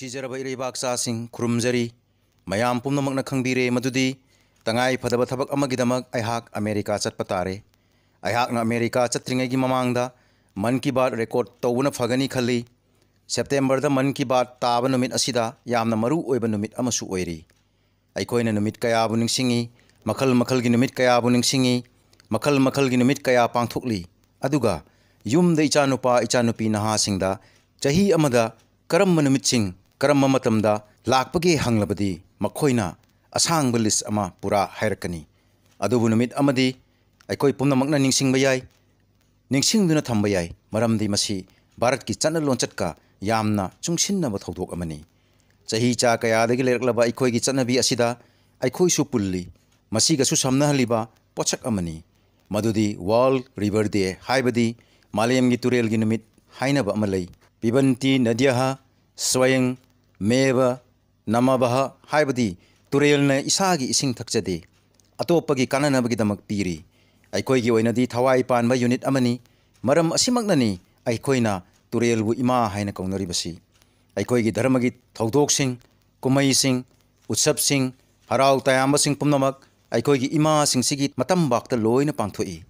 इरेबाक्सा खुरुमजरी मैं पुनम खीरें मधुदी तंगाई फदबक अमेरिका चत तारे अमेरिका चत्री ममांग मन की बात रेकॉर्ड तब फगनी खी सेप्टेंबर मन की बात ताब नुमद अखोनी कयाबी मखल मखल की कयाबी मखल मखल की कया पाथोली यूद इचानुपा इचानुपी नहा चही करम लापे हंगलबी असांग लिस पुरा हैरकनी पूनमी भारत की चल लोचट काम चुशनबी चाह चा कयादी लेरको चलनी पुलिस सामनाब पोचक मधुदी वर्ल्ड रिवर डे है मालेम की तुरेल की नुम हाइनबी नदिया स्वयं ꯃꯦꯕ ꯅꯃꯕ ꯍꯥꯏꯕꯗꯤ ꯇꯨꯔꯦꯜꯅ ꯏꯁꯥꯒꯤ ꯏꯁꯤꯡ ꯊꯛꯆꯗꯦ ꯑꯇꯣꯞꯄꯒꯤ ꯀꯥꯟꯅꯅꯕꯒꯤꯗꯃꯛ ꯄꯤꯔꯤ ꯑꯩꯈꯣꯏꯒꯤ ꯑꯣꯏꯅꯗꯤ ꯊꯋꯥꯏ ꯄꯥꯟꯕ ꯌꯨꯅꯤꯠ ꯑꯃꯅꯤ ꯃꯔꯝ ꯑꯁꯤꯃꯛꯅꯅꯤ ꯑꯩꯈꯣꯏꯅ ꯇꯨꯔꯦꯜꯕꯨ ꯏꯃꯥ ꯍꯥꯏꯅ ꯀꯧꯅꯔꯤꯕꯁꯤ ꯑꯩꯈꯣꯏꯒꯤ ꯙꯔꯃꯒꯤ ꯊꯧꯗꯣꯛꯁꯤꯡ ꯀꯨꯝꯍꯩꯁꯤꯡ ꯎꯠꯁꯞꯁꯤꯡ ꯍꯔꯥꯎ ꯇꯌꯥꯝꯕꯁꯤꯡ ꯄꯨꯝꯅꯃꯛ ꯑꯩꯈꯣꯏꯒꯤ ꯏꯃꯥꯁꯤꯡꯁꯤꯒꯤ ꯃꯇꯝꯕꯥꯛꯇ ꯂꯣꯏꯅ ꯄꯥꯡꯊꯣꯛꯏ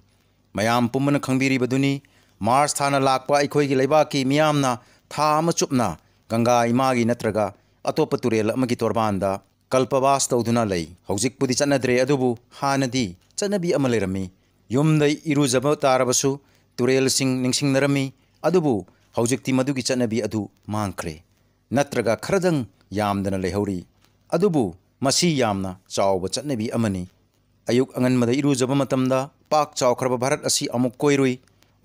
ꯃꯌꯥꯝ ꯄꯨꯝꯕꯅ ꯈꯪꯕꯤꯔꯤꯕꯗꯨꯅꯤ ꯃꯥꯔꯁ ꯊꯥꯅ ꯂꯥꯛꯄ ꯑꯩꯈꯣꯏꯒꯤ ꯂꯩꯕꯥꯛꯀꯤ ꯃꯤꯌꯥꯝꯅ ꯊꯥ ꯑꯃ ꯆꯨꯞꯅ ꯒꯪꯒꯥ ꯏꯃꯥꯒꯤ ꯅꯠꯇ꯭ꯔꯒ ꯑꯇꯣꯞꯄ ꯇꯨꯔꯦꯜ ꯑꯃꯒꯤ ꯇꯣꯔꯕꯥꯟꯗ ꯀꯜꯄꯕꯥꯁ ꯇꯧꯗꯨꯅ ꯂꯩ ꯍꯧꯖꯤꯛꯄꯨꯗꯤ ꯆꯠꯅꯗ꯭ꯔꯦ ꯑꯗꯨꯕꯨ ꯍꯥꯟꯅꯗꯤ ꯆꯠꯅꯕꯤ ꯑꯃ ꯂꯩꯔꯝꯃꯤ ꯌꯨꯝꯗ ꯏꯔꯨꯖꯕ ꯇꯥꯔꯕꯁꯨ ꯇꯨꯔꯦꯜꯁꯤꯡ ꯅꯤꯡꯁꯤꯡꯅꯔꯝꯃꯤ ꯑꯗꯨꯕु ꯍꯧꯖꯤꯛꯇꯤ ꯃꯗꯨꯒꯤ ꯆꯠꯅꯕꯤ ꯑꯗꯨ ꯃꯥꯡꯈ꯭ꯔꯦ ꯅꯠꯇ꯭ꯔꯒ ꯈꯔꯗꯪ ꯌꯥꯝꯗꯅ ꯂꯩꯍꯧꯔꯤ ꯑꯗꯨꯕꯨ ꯃꯁꯤ ꯌꯥꯝꯅ ꯆꯥꯎꯕ ꯆꯠꯅꯕꯤ ꯑꯃꯅꯤ ꯑꯌꯨꯛ ꯑꯉꯟꯕꯗ ꯏꯔꯨꯖꯕ ꯃꯇꯝꯗ ꯄꯥꯛ ꯆꯥꯎꯈ꯭ꯔꯕ ꯚꯥꯔꯠ ꯑꯁꯤ ꯑꯃꯨꯛ ꯀꯣꯏꯔꯨꯏ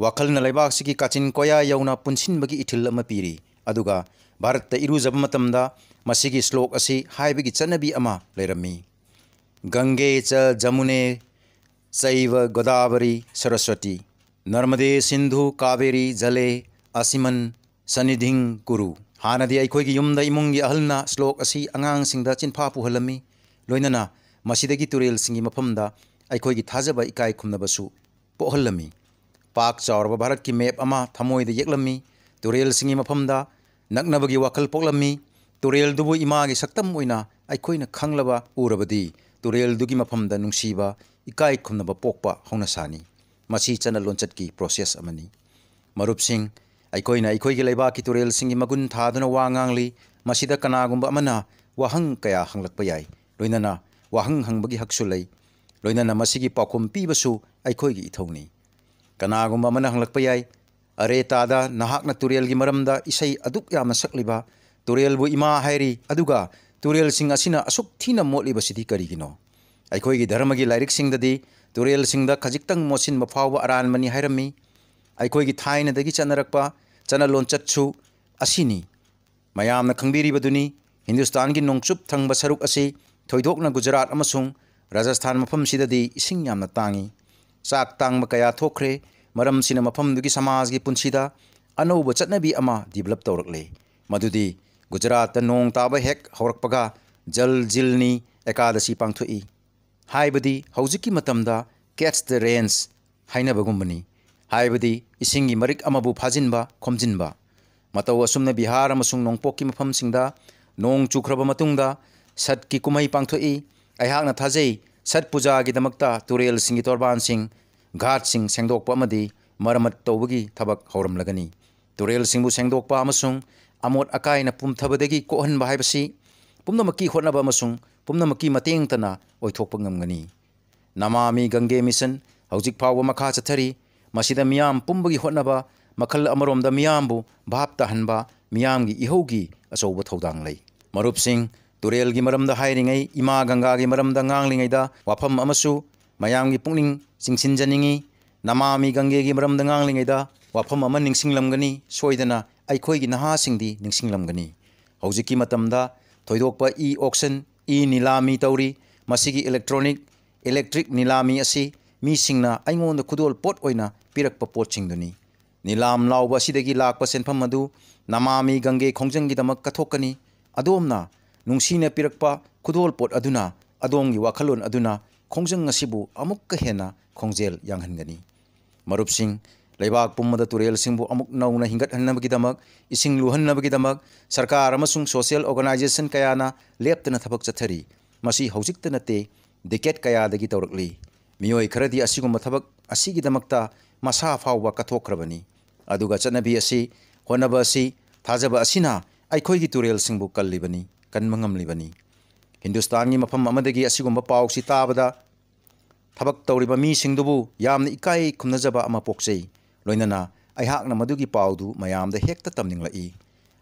ꯋꯥꯈꯜꯅ ꯂꯩꯕꯥꯛꯁꯤꯒꯤ ꯀꯥꯆꯤꯟ ꯀꯣꯌꯥ ꯌꯧꯅ ꯄꯨꯟꯁꯤꯟꯕꯒꯤ ꯏꯊꯤꯜ ꯑꯃ ꯄꯤꯔꯤ ꯑꯗꯨꯒ ꯚꯥꯔꯠꯇ ꯏꯔꯨꯖꯕ ꯃꯇꯝꯗ ꯃꯁꯤꯒꯤ ꯁ꯭ꯂꯣꯛ ꯑꯁꯤ ꯍꯥꯏꯕꯒꯤ ꯆꯠꯅꯕꯤ ꯑꯃ ꯂꯩꯔꯝꯃꯤ ꯒꯪꯒꯦ ꯆ ꯖꯃꯨꯅꯦ ꯆꯩꯕ ꯒꯣꯗꯥꯕꯔꯤ ꯁꯔꯁ꯭ꯋꯇꯤ ꯅꯔꯃꯗꯦ ꯁꯤꯟꯙꯨ ꯀꯥꯕꯦꯔꯤ ꯖꯂꯦ ꯑꯁꯤꯃꯟ ꯁꯅꯤꯙꯤꯡ ꯀꯨꯔꯨ ꯍꯥꯟꯅꯗꯤ ꯑꯩꯈꯣꯏꯒꯤ ꯌꯨꯝꯗ ꯏꯃꯨꯡꯒꯤ ꯑꯍꯜꯅ ꯁ꯭ꯂꯣꯛ ꯑꯁꯤ ꯑꯉꯥꯡꯁꯤꯡꯗ ꯆꯤꯟꯐꯥ ꯄꯨꯍꯜꯂꯝꯃꯤ ꯂꯣꯏꯅꯅ ꯃꯁꯤꯗꯒꯤ ꯇꯨꯔꯦꯜꯁꯤꯡꯒꯤ ꯃꯐꯝꯗ ꯑꯩꯈꯣꯏꯒꯤ ꯊꯥꯖꯕ ꯏꯀꯥꯏ ꯈꯨꯝꯅꯕꯁꯨ ꯄꯣꯛꯍꯜꯂꯝꯃꯤ ꯄꯥꯛ ꯆꯥꯎꯔꯕ ꯚꯥꯔꯠꯀꯤ ꯃꯦꯞ ꯑꯃ ꯊꯃꯣꯏꯗ ꯌꯦꯛꯂꯝꯃꯤ ꯇꯨꯔꯦꯜꯁꯤꯡꯒꯤ ꯃꯐꯝꯗ नक्नबगी वाखल पोक्लम्मी तुरेल दुबु इमागे सक्तम ओइना अखोइन खंगलबा उरबदी तुरेल दुगी मफमद नुसीबा इकाइ खुमनबा पोक्पा हौनसानी मसी चनल लोनचटकी प्रोसेस अमनी मरुप सिंह अखोइन अखोइगे लेबाकी तुरेल सिंगी मगुन थादुना वांगांगली मसीद कनागुम्बा अमना वाहंग कया हंगलकपा याई लोइनना वाहंग हंगबगी हक्सु लई लोइनना मसीगी पाखुम पीबसु अखोइगे इथौनी कनागुम्बा अमना हंगलकपा याई अरेता नहाकन तुरल की मरमद इसई अदुकम सकब तुरलब इमा तुरल अशुक थी मोटिब कीनो अखोय की धर्म की लाइक तुरल खजित मोशन फाव अरानी है अखोय की थाद की चनरप चनल चु मैं खाबी हिंदुस्तान की नोचुप थब सरुक थोदोना गुजरात राजस्थान मफम से इसी तांगी चाक तांग कया थोखरें ꯃꯔꯝꯁꯤꯅ ꯃꯐꯝꯗꯨꯒꯤ की ꯄꯨꯟꯁꯤꯗ अनौब चटनबी डिवलप तौरले मधुदी गुजरात नोंग ताब हेक हौरपगा जल जिलनी एकादशी पाथोई है हौजिकी मतमदा कैच द रेन्स हाइनबगुम्बनी हाइबदी इसिंगी मरिक अमबु फाजिनबा खोमजिनबा बिहार अमसुंग की मफमसिंगदा नोंग चुख्रब सट की कुमई पांथोई अहाकना थाजै सट पूजागीदमकता तुरेल सिंगी तोरबान सिंह ꯘꯥꯠꯁꯤꯡ ꯁꯦꯡꯗꯣꯛꯄ ꯑꯃꯗꯤ ꯃꯔꯃꯠ ꯇꯧꯕꯒꯤ ꯊꯕꯛ ꯍꯧꯔꯝꯂꯒꯅꯤ ꯇꯨꯔꯦꯜꯁꯤꯡꯕꯨ ꯁꯦꯡꯗꯣꯛꯄ ꯑꯃꯁꯨꯡ ꯑꯃꯣꯠ ꯑꯀꯥꯏꯅ ꯄꯨꯝꯊꯕꯗꯒꯤ ꯀꯣꯛꯍꯟꯕ ꯍꯥꯏꯕꯁꯤ ꯄꯨꯝꯅꯃꯛꯀꯤ ꯍꯣꯠꯅꯕ ꯑꯃꯁꯨꯡ ꯄꯨꯝꯅꯃꯛꯀꯤ ꯃꯇꯦꯡꯇꯅ ꯑꯣꯏꯊꯣꯛꯄ ꯉꯝꯒꯅꯤ ꯅꯃꯥꯃꯤ ꯒꯪꯒꯦ ꯃꯤꯁꯟ ꯍꯧꯖꯤꯛ ꯐꯥꯎꯕ ꯃꯈꯥ ꯆꯠꯊꯔꯤ ꯃꯁꯤꯗ ꯃꯤꯌꯥꯝ ꯄꯨꯝꯕꯒꯤ ꯍꯣꯠꯅꯕ ꯃꯈꯜ ꯑꯃꯔꯣꯝꯗ ꯃꯤꯌꯥꯝꯕꯨ ꯚꯥꯞ ꯇꯥꯍꯟꯕ ꯃꯤꯌꯥꯝꯒꯤ ꯏꯍꯧꯒꯤ ꯑꯆꯧꯕ ꯊꯧꯗꯥꯡ ꯂꯩ ꯃꯔꯨꯞꯁꯤꯡ ꯇꯨꯔꯦꯜꯒꯤ ꯃꯔꯝꯗ ꯍꯥꯏꯔꯤꯉꯩ ꯏꯃꯥ ꯒꯪꯒꯥꯒꯤ ꯃꯔꯝꯗ ꯉꯥꯡꯂꯤꯉꯩꯗ ꯋꯥꯐꯝ ꯑꯃꯁꯨ मैं पुनिंग चिंसनी नमा गंगे की मरम गांगली वफम निगनी सोदना अखोगी थोदप इ ओक्सन इ निलामी तौरी की इलेक्ट्रॉनिक इलेक्ट्रिक निलामी मीना अगोद खुदोल पोटना पीरप पोटिंगनी निलाम लाव लाप सेंफम नमा गंगे खोजगीदम कथोकनी अदोमना पीरप खुदोल पोटना अदों की वखलोन हेन खोजल यांगी मरुप लेबा पुमद तुरेलू की हिंगत्म इसिंग लुहनबीदम सरकार सोशल ऑर्गनाइजेशन क्या लेपन थब चथरी मसी होजिक्त नते डिकेट कयादगी तौरली मियो खरदी थबक मसा फाव कथोक्रबनी अदुग चनबी होनबसी थाजब असिना अखोगी तुरेलू ꯍꯤꯟꯗꯨꯁꯇꯥꯟꯒꯤ ꯃꯐꯝ ꯑꯃꯗꯒꯤ ꯑꯁꯤꯒꯨꯝꯕ ꯄꯥꯎꯁꯤ ꯇꯥꯕꯗ ꯊꯕꯛ ꯇꯧꯔꯤꯕ ꯃꯤꯁꯤꯡꯗꯨꯕꯨ ꯌꯥꯝꯅ ꯏꯀꯥꯏ ꯈꯨꯝꯅꯖꯕ ꯑꯃ ꯄꯣꯛꯆꯩ ꯂꯣꯏꯅꯅ ꯑꯩꯍꯥꯛꯅ ꯃꯗꯨꯒꯤ ꯄꯥꯎꯗꯨ ꯃꯌꯥꯝꯗ ꯍꯦꯛꯇ ꯇꯝꯅꯤꯡꯂꯛꯏ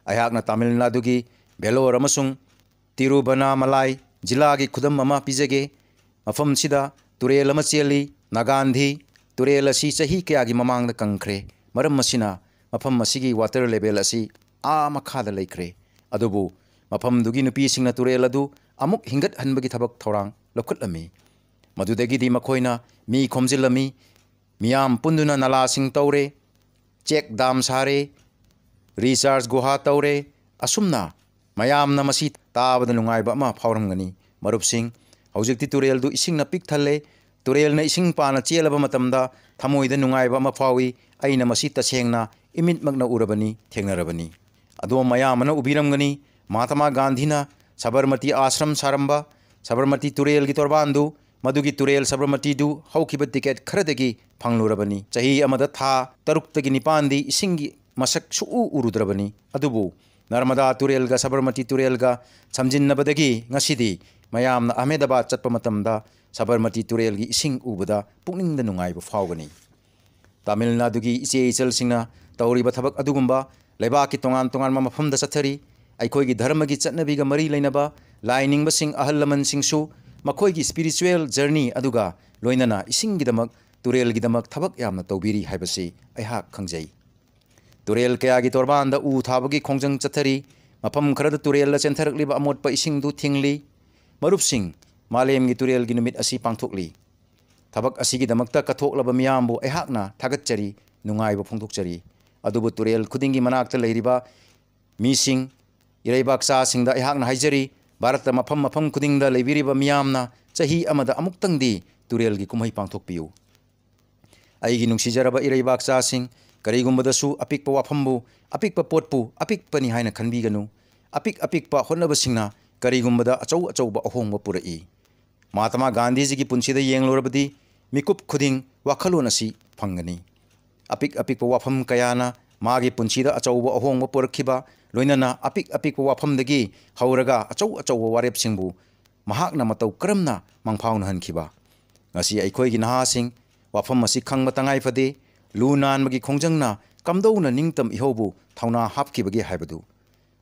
ꯑꯩꯍꯥꯛꯅ ꯇꯥꯃꯤꯜ ꯅꯥꯗꯨꯒꯤ ꯚꯦꯂꯣꯔ ꯑꯃꯁꯨꯡ ꯇꯤꯔꯨꯕꯅꯥꯃꯂꯥꯏ ꯖꯤꯂꯥꯒꯤ ꯈꯨꯗꯝ ꯑꯃ ꯄꯤꯖꯒꯦ ꯃꯐꯝꯁꯤꯗ ꯇꯨꯔꯦꯜ ꯑꯃ ꯆꯦꯜꯂꯤ ꯅꯥꯒꯥꯟꯙꯤ ꯇꯨꯔꯦꯜ ꯑꯁꯤ ꯆꯍꯤ ꯀꯌꯥꯒꯤ ꯃꯃꯥꯡꯗ ꯀꯪꯈ꯭ꯔꯦ ꯃꯔꯝ ꯑꯁꯤꯅ ꯃꯐꯝ ꯑꯁꯤꯒꯤ ꯋꯥꯇꯔ ꯂꯦꯚꯦꯜ ꯑꯁꯤ ꯑꯥ ꯃꯈꯥꯗ ꯂꯩꯈ꯭ꯔꯦ ꯑꯗꯨꯕꯨ ꯃꯐꯝꯗꯨꯒꯤ ꯅꯨꯄꯤꯁꯤꯡꯅ ꯇꯨꯔꯦꯜ ꯑꯗꯨ ꯑꯃꯨꯛ ꯍꯤꯡꯒꯠꯍꯟꯕꯒꯤ ꯊꯕꯛ ꯊꯧꯔꯥꯡ ꯂꯧꯈꯠꯂꯝꯃꯤ ꯃꯗꯨꯗꯒꯤꯗꯤ ꯃꯈꯣꯏꯅ ꯃꯤ ꯈꯣꯝꯖꯤꯜꯂꯝꯃꯤ ꯃꯤꯌꯥꯝ ꯄꯨꯟꯗꯨꯅ ꯅꯂꯥꯁꯤꯡ ꯇꯧꯔꯦ ꯆꯦꯛ ꯗꯥꯝ ꯁꯥꯔꯦ ꯔꯤꯆꯥꯔꯖ ꯒꯨꯍꯥ ꯇꯧꯔꯦ ꯑꯁꯨꯝꯅ ꯃꯌꯥꯝꯅ ꯃꯁꯤ ꯇꯥꯕꯗ ꯅꯨꯡꯉꯥꯏꯕ ꯑꯃ ꯐꯥꯎꯔꯝꯒꯅꯤ ꯃꯔꯨꯞꯁꯤꯡ ꯍꯧꯖꯤꯛꯇꯤ ꯇꯨꯔꯦꯜꯗꯨ ꯏꯁꯤꯡꯅ ꯄꯤꯛ ꯊꯜꯂꯦ ꯇꯨꯔꯦꯜꯅ ꯏꯁꯤꯡ ꯄꯥꯅ ꯆꯦꯜꯂꯕ ꯃꯇꯝꯗ ꯊꯃꯣꯏꯗ ꯅꯨꯡꯉꯥꯏꯕ ꯑꯃ ꯐꯥꯎꯏ ꯑꯩꯅ ꯃꯁꯤ ꯇꯁꯦꯡꯅ ꯏꯃꯤꯠꯃꯛꯅ ꯎꯔꯕꯅꯤ ꯊꯦꯡꯅꯔꯕꯅꯤ ꯑꯗꯣꯝ ꯃꯌꯥꯝ ꯑꯃꯅ ꯎꯕꯤꯔꯝꯒꯅꯤ ꯃꯍꯥꯇꯃꯥ ꯒꯥꯟꯙꯤꯅ ಸಬರಮತಿ ಆಶ್ರಮ ಸಾರಂಭ ಸಬರಮತಿ ತುರೇಲ್ಗಿ ತೊರ್ಬಾಂದು ಮದುಗಿ ತುರೇಲ್ ಸಬರಮತಿದು ಹೌಕಿಬ ಟಿಕೆಟ್ ಖರದಗಿ ಫಂಗ್ಲುರಬನಿ ಚಹಿ ಅಮದ ಥಾ ತರುಕ್ತಗಿ ನಿಪಾಂದಿ ಇಸಿಂಗಿ ಮಸಕ್ ಸುಉ ಉರುದ್ರಬನಿ ಅದುಬು ನರ್ಮದಾ ತುರೇಲ್ಗ ಸಬರಮತಿ ತುರೇಲ್ಗ ಸಮಜಿನ್ನಬದಗಿ ngasiದಿ ಮಯಾಮ್ನ ಅಹಮದಾಬಾದ್ ಚತ್ಪ ಮತಮ್ದ ಸಬರಮತಿ ತುರೇಲ್ಗಿ ಇಸಿಂಗ್ ಉಬದ ಪುಕ್ನಿಂದ ನುಂಗಾಯ್ಬ ಫಾವಗನಿ ತಮಿಳ್ನಾಡುಗಿ ಇಚೆ ಇಚಲ್ಸಿಂಗ್ನ ತೌರಿಬ ಥಬಕ್ ಅದುಗುಂಬ ಲೈಬಾಕಿ ತೊಂಗಾನ್ ತೊಂಗಾನ್ಮ ಮಫಮ್ದ ಚಥರಿ अखोई धर्म की चटनाग मरी लेना लाइनिंग अहल लम सिंग स्पीरीचुअल जर्नी इसम तुरेगीदम तौर खजे तुरे क्या की तौरबान उ था की खोज चतरी मफम खरद तुरे चेंथर अमोप इसिंग थी की तुरे की पाथोलीदम कथोलब मामब थागचरी नाइब फोंदरी तुरे खुद की मनाब इरैबाक्सासिंग अहाकना हाइजरी भारत मफम मफम खुदिंग लेबिरिब मियामना चाही अमद अमुक्तंगदी तुरेल की कुमही पांथोकपियु ꯑꯩꯒꯤ ꯅꯨꯡꯁꯤꯖꯔꯕ ꯏꯔꯩꯕꯥꯛꯆꯥꯁꯤꯡ ꯀꯔꯤꯒꯨꯝꯕꯗꯁꯨ ꯑꯄꯤꯛꯄ ꯋꯥꯐꯝꯕꯨ ꯑꯄꯤꯛꯄ ꯄꯣꯠꯄꯨ ꯑꯄꯤꯛꯄꯅꯤ ꯍꯥꯏꯅ ꯈꯟꯕꯤꯒꯅꯨ ꯑꯄꯤꯛ ꯑꯄꯤꯛꯄ ꯍꯣꯠꯅꯕꯁꯤꯡꯅ ꯀꯔꯤꯒꯨꯝꯕꯗ ꯑꯆꯧ ꯑꯆꯧꯕ ꯑꯍꯣꯡꯕ ꯄꯨꯔꯛꯏ ꯃꯍꯥꯇꯃꯥ ꯒꯥꯟꯙꯤꯖꯤꯒꯤ ꯄꯨꯟꯁꯤꯗ ꯌꯦꯡꯂꯨꯔꯕꯗꯤ ꯃꯤꯀꯨꯞ ꯈꯨꯗꯤꯡ ꯋꯥꯈꯜꯂꯣꯟ ꯑꯁꯤ ꯐꯪꯒꯅꯤ ꯑꯄꯤꯛ ꯑꯄꯤꯛꯄ ꯋꯥꯐꯝ ꯀꯌꯥꯅ ꯃꯥꯒꯤ ꯄꯨꯟꯁꯤꯗ ꯑꯆꯧꯕ ꯑꯍꯣꯡꯕ ꯄꯨꯔꯛꯈꯤꯕ लोनना अपीक अपीक वाफमदी हौर अचौ अचौ वरेबना क्रम मंफाउनखी नहा वाफम खा तंगाइफे लु नाब की खोजना कमदौन निम इहु थौना हाबकी है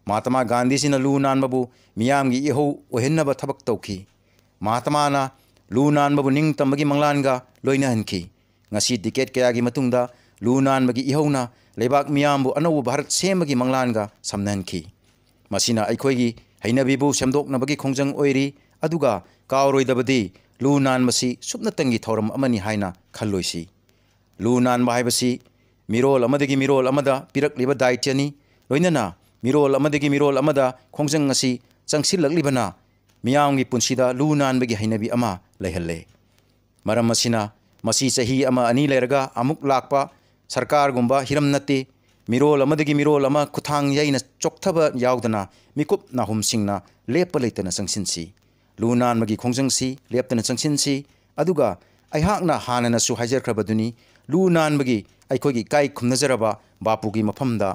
महात्मा गांधी लु नाबूम की इहौ ओहब थबक तौकी महात्मा लु नाबू निम की मंगलानगा लोनहनखी डिकेट क्या की लु नाब की इहौना ꯂꯩꯕꯥꯛ ꯃꯤꯌꯥꯝꯕꯨ ꯑꯅꯧꯕ ꯚꯥꯔꯠ ꯁꯦꯝꯕꯒꯤ ꯃꯪꯂꯥꯟꯒ ꯁꯝꯅꯍꯟꯈꯤ ꯃꯁꯤꯅ ꯑꯩꯈꯣꯏꯒꯤ ꯍꯩꯅꯕꯤꯕꯨ ꯁꯦꯝꯗꯣꯛꯅꯕꯒꯤ ꯈꯣꯡꯖꯪ ꯑꯣꯏꯔꯤ ꯑꯗꯨꯒ ꯀꯥꯎꯔꯣꯏꯗꯕꯗꯤ ꯂꯨ ꯅꯥꯟꯕꯁꯤ ꯁꯨꯞꯅꯇꯪꯒꯤ ꯊꯧꯔꯝ ꯑꯃꯅꯤ ꯍꯥꯏꯅ ꯈꯜꯂꯣꯏꯁꯤ ꯂꯨ ꯅꯥꯟꯕ ꯍꯥꯏꯕꯁꯤ ꯃꯤꯔꯣꯜ ꯑꯃꯗꯒꯤ ꯃꯤꯔꯣꯜ ꯑꯃꯗ ꯄꯤꯔꯛꯂꯤꯕ ꯗꯥꯏꯇ꯭ꯌꯅꯤ ꯂꯣꯏꯅꯅ ꯃꯤꯔꯣꯜ ꯑꯃꯗꯒꯤ ꯃꯤꯔꯣꯜ ꯑꯃꯗ ꯈꯣꯡꯖꯪ ꯑꯁꯤ ꯆꯪꯁꯤꯜꯂꯛꯂꯤꯕꯅ ꯃꯤꯌꯥꯝꯒꯤ ꯄꯨꯟꯁꯤꯗ ꯂꯨ ꯅꯥꯟꯕꯒꯤ ꯍꯩꯅꯕꯤ ꯑꯃ ꯂꯩꯍꯜꯂꯦ ꯃꯔꯝ ꯑꯁꯤꯅ ꯃꯁꯤ ꯆꯍꯤ ꯑꯃ ꯑꯅꯤ ꯂꯩꯔꯒ ꯑꯃꯨꯛ ꯂꯥꯛꯄ ꯁꯔꯀꯥꯔꯒꯨꯝꯕ ꯍꯤꯔꯝ ꯅꯠꯇꯦ ꯃꯤꯔꯣꯜ ꯑꯃꯗꯒꯤ ꯃꯤꯔꯣꯜ ꯑꯃ ꯈꯨꯠꯊꯥꯡ ꯌꯩꯅ ꯆꯣꯛꯊꯕ ꯌꯥꯎꯗꯅ ꯃꯤꯀꯨꯞ ꯅꯥꯍꯨꯝꯁꯤꯡꯅ ꯂꯦꯞꯄ ꯂꯩꯇꯅ ꯆꯪꯁꯤꯟꯁꯤ ꯂꯨ ꯅꯥꯟꯕꯒꯤ ꯈꯣꯡꯖꯪꯁꯤ ꯂꯦꯞꯇꯅ ꯆꯪꯁꯤꯟꯁꯤ ꯑꯗꯨꯒ ꯑꯩꯍꯥꯛꯅ ꯍꯥꯟꯅꯅꯁꯨ ꯍꯥꯏꯖꯈ꯭ꯔꯕꯗꯨꯅꯤ ꯂꯨ ꯅꯥꯟꯕꯒꯤ ꯑꯩꯈꯣꯏꯒꯤ ꯏꯀꯥꯏ ꯈꯨꯝꯅꯖꯔꯕ ꯕꯥꯄꯨꯒꯤ ꯃꯐꯝꯗ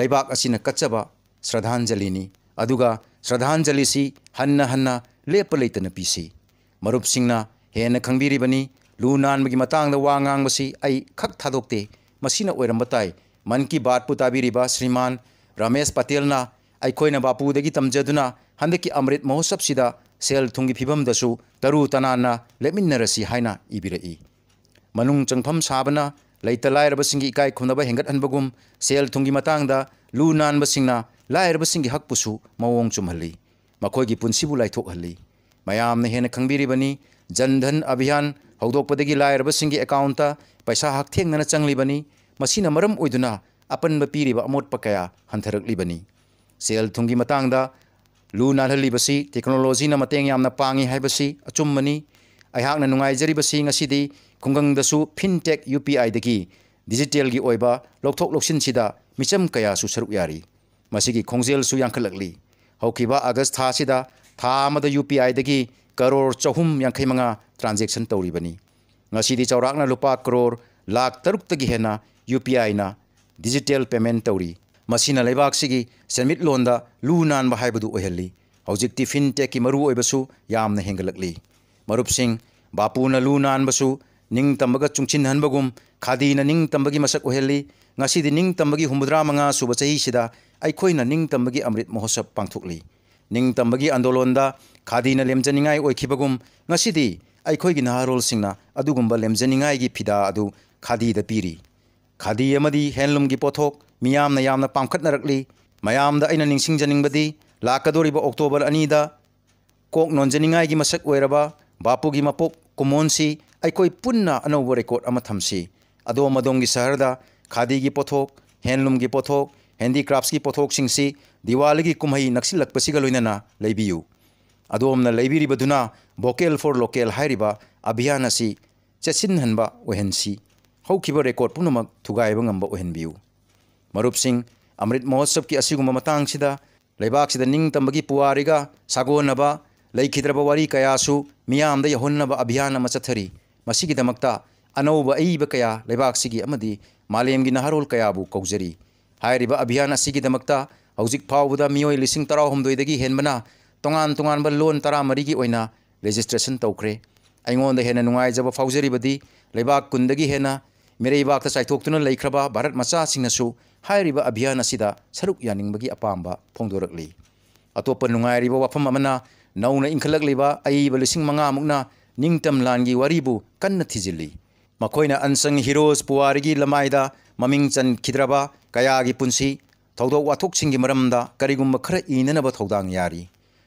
ꯂꯩꯕꯥꯛ ꯑꯁꯤꯅ ꯀꯠꯆꯕ ꯁ꯭ꯔꯙꯥꯟꯖꯂꯤꯅꯤ ꯑꯗꯨꯒ ꯁ꯭ꯔꯙꯥꯟꯖꯂꯤꯁꯤ ꯍꯟꯅ ꯍꯟꯅ ꯂꯦꯞꯄ ꯂꯩꯇꯅ ꯄꯤꯁꯤ ꯃꯔꯨꯞꯁꯤꯡꯅ ꯍꯦꯟꯅ ꯈꯪꯕꯤꯔꯤꯕꯅꯤ लू नानी वांगी आई खक थादे मसीबाई मन की बात पुता श्रीमान रमेश पटेलना अखोन बापूदी तमजना हंद की अमृत महोत्सव से सेल थू की फीवद तरु तना लेर इन चंफम साबना इकाय खुनब हेंगत्म सेल थू की लू नानबना लाइबी हक मवो चुम्ली मैं लाइथली मैं हेन खाबीबनी धन अभियान ꯍꯧꯗꯣꯛꯄꯗꯒꯤ ꯂꯥꯏꯔꯕꯁꯤꯡꯒꯤ ꯑꯦꯀꯥꯎꯟꯠꯇ ꯄꯩꯁꯥ ꯍꯛꯊꯦꯡꯅꯅ ꯆꯪꯂꯤꯕꯅꯤ ꯃꯁꯤꯅ ꯃꯔꯝ ꯑꯣꯏꯗꯨꯅ ꯑꯄꯟꯕ ꯄꯤꯔꯤꯕ ꯑꯃꯣꯠꯄ ꯀꯌꯥ ꯍꯟꯊꯔꯛꯂꯤꯕꯅꯤ ꯁꯦꯜ ꯊꯨꯝꯒꯤ ꯃꯇꯥꯡꯗ ꯂꯨ ꯅꯥꯜꯍꯜꯂꯤꯕꯁꯤ ꯇꯦꯛꯅꯣꯂꯣꯖꯤꯅ ꯃꯇꯦꯡ ꯌꯥꯝꯅ ꯄꯥꯡꯏ ꯍꯥꯏꯕꯁꯤ ꯑꯆꯨꯝꯕꯅꯤ ꯑꯩꯍꯥꯛꯅ ꯅꯨꯡꯉꯥꯏꯖꯔꯤꯕꯁꯤ ꯉꯁꯤꯗꯤ ꯈꯨꯡꯒꯪꯗꯁꯨ ꯐꯤꯟꯇꯦꯛ ꯌꯨ ꯄꯤ ꯑꯥꯏꯗꯒꯤ ꯗꯤꯖꯤꯇꯦꯜꯒꯤ ꯑꯣꯏꯕ ꯂꯧꯊꯣꯛ ꯂꯧꯁꯤꯟꯁꯤꯗ ꯃꯤꯆꯝ ꯀꯌꯥꯁꯨ ꯁꯔꯨꯛ ꯌꯥꯔꯤ ꯃꯁꯤꯒꯤ ꯈꯣꯡꯖꯦꯜꯁꯨ ꯌꯥꯡꯈꯠꯂꯛꯂꯤ ꯍꯧꯈꯤꯕ ꯑꯥꯒꯁ ꯊꯥ ꯑꯁꯤꯗ ꯊꯥ ꯑꯃꯗ ꯌꯨ ꯄꯤ ꯑꯥꯏꯗꯒꯤ ꯀꯔꯣꯔ ꯆꯍꯨꯝ ꯌꯥꯡꯈꯩ ꯃꯉꯥ ट्रांजेक्शन तौरीबनी ngasi chaurakna lupa crore lak taruk tagi hena UPI na digital payment tauri masina lebak sigi semit londa lu nan ba haibudu ohelli haujikti fintech ki maru oibasu yamna hengalakli marup sing bapu na lu nan basu ning tambaga chungchin han bagum khadi na ning tambagi masak ohelli ngasi di ning tambagi humudra manga suba chahi sida aikhoi na ning tambagi amrit mahotsab pangthukli ning tambagi andolonda khadi na lemjaningai oikhi bagum ngasi di अखोई की नहारोल लेमजनी फिदा पीरी khadi handloom की पोथो मियाम याम पाखत्ली मैम निजनी लाकदोरी अक्टोबर अनीद कोक नोजनी की मसक बापू की मपो कमोसी अखोई पुनः अनौब रेकोड थमसी अदो मदों की सहर खादी की पोथो हेंलूम की पोथो हेंदी क्राफ्ट की पोथोसी दिवाली की कुमह नक्सी लक्सी लोनना ꯑꯗꯣꯝꯅ ꯂꯩꯕꯤꯔꯤꯕꯗꯨꯅ ꯚꯣꯀꯦꯜ ꯐꯣꯔ ꯂꯣꯀꯦꯜ ꯍꯥꯏꯔꯤꯕ ꯑꯚꯤꯌꯥꯟ ꯑꯁꯤ ꯆꯦꯠꯁꯤꯟꯍꯟꯕ ꯑꯣꯏꯍꯟꯁꯤ ꯍꯧꯈꯤꯕ ꯔꯦꯀꯣꯔꯠ ꯄꯨꯝꯅꯃꯛ ꯊꯨꯒꯥꯏꯕ ꯉꯝꯕ ꯑꯣꯏꯍꯟꯕꯤꯌꯨ ꯃꯔꯨꯞꯁꯤꯡ ꯑꯃ꯭ꯔꯤꯠ ꯃꯍꯣꯠꯁꯕꯀꯤ ꯑꯁꯤꯒꯨꯝꯕ ꯃꯇꯥꯡꯁꯤꯗ ꯂꯩꯕꯥꯛꯁꯤꯗ ꯅꯤꯡꯇꯝꯕꯒꯤ ꯄꯨꯋꯥꯔꯤꯒ ꯁꯥꯒꯣꯟꯅꯕ ꯂꯩꯈꯤꯗ꯭ꯔꯕ ꯋꯥꯔꯤ ꯀꯌꯥꯁꯨ ꯃꯤꯌꯥꯝꯗ ꯌꯧꯍꯟꯅꯕ ꯑꯚꯤꯌꯥꯟ ꯑꯃ ꯆꯠꯊꯔꯤ ꯃꯁꯤꯒꯤꯗꯃꯛꯇ ꯑꯅꯧꯕ ꯑꯏꯕ ꯀꯌꯥ ꯂꯩꯕꯥꯛꯁꯤꯒꯤ ꯑꯃꯗꯤ ꯃꯥꯂꯦꯝꯒꯤ ꯅꯍꯥꯔꯣꯜ ꯀꯌꯥꯕꯨ ꯀꯧꯖꯔꯤ ꯍꯥꯏꯔꯤꯕ ꯑꯚꯤꯌꯥꯟ ꯑꯁꯤꯒꯤꯗꯃꯛꯇ ꯍꯧꯖꯤꯛ ꯐꯥꯎꯕꯗ ꯃꯤꯑꯣꯏ ꯂꯤꯁꯤꯡ ꯇꯔꯥꯍꯨꯝꯗꯣꯏꯗꯒꯤ ꯍꯦꯟꯕꯅ तोान तोानब लोन तरामरी की रजिस्ट्रेशन तौख्रे अगोद हेन नाइजब फाउजरीबी लेबाक कुन हेन मेरेबाक चाइथोक्तुन लेख्रब भारत मचासू अभियान सरुक की अपाम फोंदोरली अतोप नुंगाइरिब वाफम अमना नौन इंखलकलिब अयिब लिसिंग मंगामुकना निंगतम लानगी वरीबु कन्न थिजिल्ली मखोइना अनसंग हीरोज पुवारिगी लमाइदा ममिंग चन खिद्रबा कयागी पुंसी थौदोक वाथोकसिंगी मरमदा करिगुम्ब खर इननब थौदांग यारी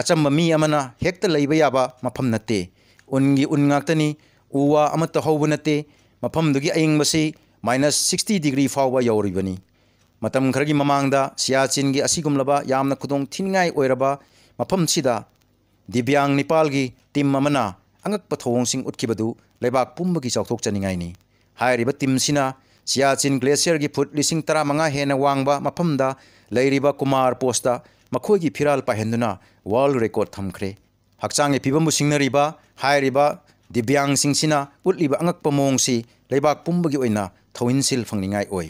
अचंब मी अमना हेक्त लेब याबा मफम नते उनगी उन गाक्तनी उवा अमत हौब नते मफम दुगी अयंग बसी माइनस 60 डिग्री फाव यौरिबनी मतम खरगी ममांगदा सियाचिन गी असिगुमलबा यामना खुदोंग थिनगाई ओइरबा मफम सिदा दिव्यांग निपालगी टीम अमना angak pathoong sing utkibadu lebak pumba gi chawthok chaningai ni hairiba tim sina siachin glacier gi phut lising tara manga hena wangba maphamda leiriba kumar posta मखोगी फिराल पाहेंदुना वर्ल रेकॉर्ड थम्खरे हक्चांगे पिबमु सिंगनरीबा हायरीबा दिव्यांग सिंगसिना उतलीबा अंगक पमोंगसी लेबाक पुंबगी ओइना थौइनसिल फंगनिङाय ओइ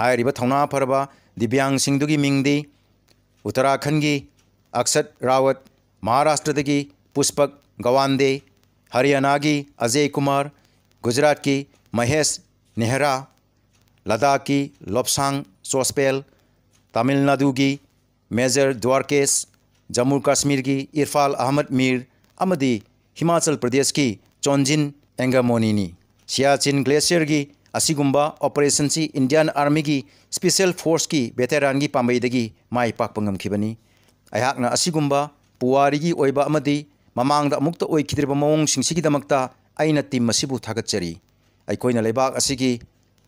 हायरीबा थौना फरबा दिव्यांग सिंगदुगी मिंगदि उत्तराखंडगी अक्षत रावत महाराष्ट्रदगी पुष्पक गवांदे हरियाणागी अजय कुमार गुजरात की महेश नेहरा लद्दाख की लोपसांग सोस्पेल तमिलनाडु की मेजर द्वारकेश जम्मू कश्मीर की इरफाल अहमद मीर अमदी हिमाचल प्रदेश की चोंजिन एंगामोनीनी सियाचिन ग्लेशियर की असीगुम्बा ऑपरेशन से इंडियन आर्मी की स्पेशल फोर्स की वेटेरान की पाबई माई पापनी अहकना असीगुम्बा पुवारी की ओइबा अमदी ममांग थागचरी अखोइना